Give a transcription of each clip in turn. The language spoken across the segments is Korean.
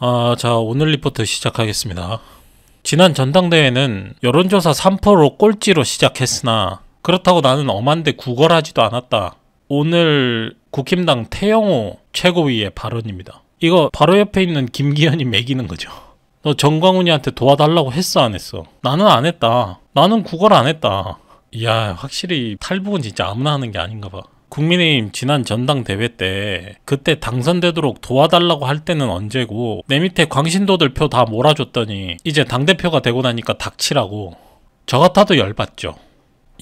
아, 자, 오늘 리포트 시작하겠습니다. 지난 전당대회는 여론조사 3%로 꼴찌로 시작했으나 그렇다고 나는 엄한데 구걸하지도 않았다. 오늘 국힘당 태영호 최고위의 발언입니다. 이거 바로 옆에 있는 김기현이 매기는 거죠. 너 정광훈이한테 도와달라고 했어 안 했어? 나는 안 했다. 나는 구걸 안 했다. 이야 확실히 탈북은 진짜 아무나 하는 게 아닌가 봐. 국민의힘 지난 전당대회 때 그때 당선되도록 도와달라고 할 때는 언제고 내 밑에 광신도들 표 다 몰아줬더니 이제 당대표가 되고 나니까 닥치라고 저 같아도 열받죠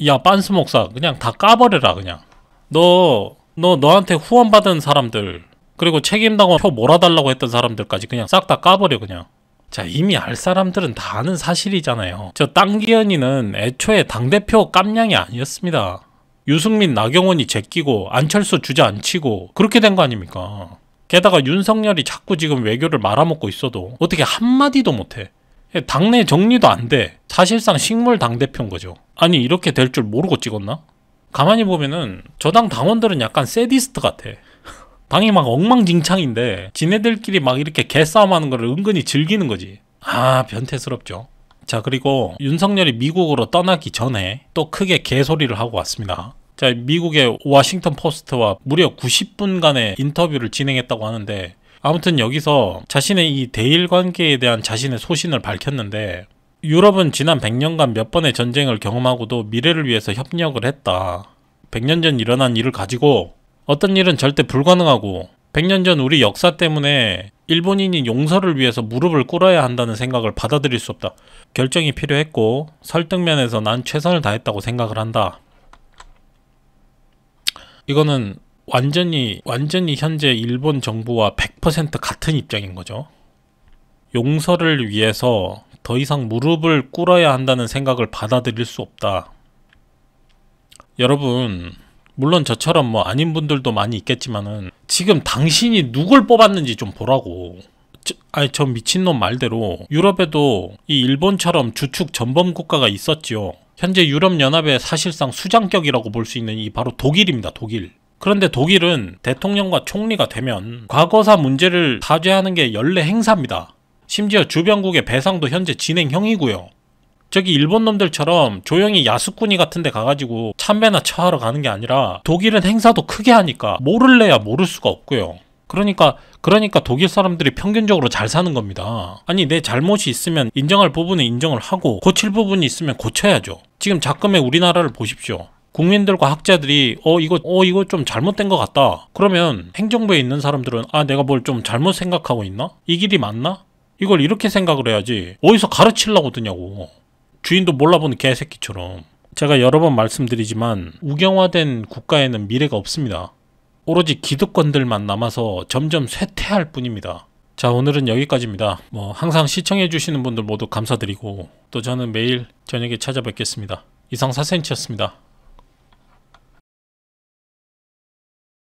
야 빤스 목사 그냥 다 까버려라 그냥 너 너 너한테 후원받은 사람들 그리고 책임당원 표 몰아달라고 했던 사람들까지 그냥 싹 다 까버려 그냥 자 이미 알 사람들은 다 아는 사실이잖아요 저 땅기현이는 애초에 당대표 깜냥이 아니었습니다 유승민, 나경원이 제끼고 안철수 주저앉히고 그렇게 된 거 아닙니까? 게다가 윤석열이 자꾸 지금 외교를 말아먹고 있어도 어떻게 한마디도 못해. 예, 당내 정리도 안 돼. 사실상 식물 당대표인 거죠. 아니 이렇게 될 줄 모르고 찍었나? 가만히 보면은 저당 당원들은 약간 세디스트 같아. 당이 막 엉망진창인데 지네들끼리 막 이렇게 개싸움하는 걸 은근히 즐기는 거지. 아 변태스럽죠. 자 그리고 윤석열이 미국으로 떠나기 전에 또 크게 개소리를 하고 왔습니다. 자, 미국의 워싱턴 포스트와 무려 90분간의 인터뷰를 진행했다고 하는데 아무튼 여기서 자신의 이 대일 관계에 대한 자신의 소신을 밝혔는데 유럽은 지난 100년간 몇 번의 전쟁을 경험하고도 미래를 위해서 협력을 했다. 100년 전 일어난 일을 가지고 어떤 일은 절대 불가능하고 100년 전 우리 역사 때문에 일본인이 용서를 위해서 무릎을 꿇어야 한다는 생각을 받아들일 수 없다. 결정이 필요했고 설득면에서 난 최선을 다했다고 생각을 한다. 이거는 완전히 완전히 현재 일본 정부와 100% 같은 입장인 거죠. 용서를 위해서 더 이상 무릎을 꿇어야 한다는 생각을 받아들일 수 없다. 여러분, 물론 저처럼 뭐 아닌 분들도 많이 있겠지만은 지금 당신이 누굴 뽑았는지 좀 보라고. 저, 아니 저 미친놈 말대로 유럽에도 이 일본처럼 주축 전범 국가가 있었지요. 현재 유럽연합의 사실상 수장격이라고 볼 수 있는 이 바로 독일입니다. 독일. 그런데 독일은 대통령과 총리가 되면 과거사 문제를 사죄하는 게 연례 행사입니다. 심지어 주변국의 배상도 현재 진행형이고요. 저기 일본 놈들처럼 조용히 야수꾼이 같은 데 가가지고 참배나 처하러 가는 게 아니라 독일은 행사도 크게 하니까 모를래야 모를 수가 없고요. 그러니까 그러니까 독일 사람들이 평균적으로 잘 사는 겁니다. 아니 내 잘못이 있으면 인정할 부분은 인정을 하고 고칠 부분이 있으면 고쳐야죠. 지금 작금의 우리나라를 보십시오. 국민들과 학자들이 어 이거 어 이거 좀 잘못된 것 같다. 그러면 행정부에 있는 사람들은 아 내가 뭘 좀 잘못 생각하고 있나? 이 길이 맞나? 이걸 이렇게 생각을 해야지. 어디서 가르치려고 드냐고. 주인도 몰라보는 개새끼처럼. 제가 여러 번 말씀드리지만 우경화된 국가에는 미래가 없습니다. 오로지 기득권들만 남아서 점점 쇠퇴할 뿐입니다. 자 오늘은 여기까지입니다. 뭐 항상 시청해주시는 분들 모두 감사드리고 또 저는 매일 저녁에 찾아뵙겠습니다. 이상 사센치였습니다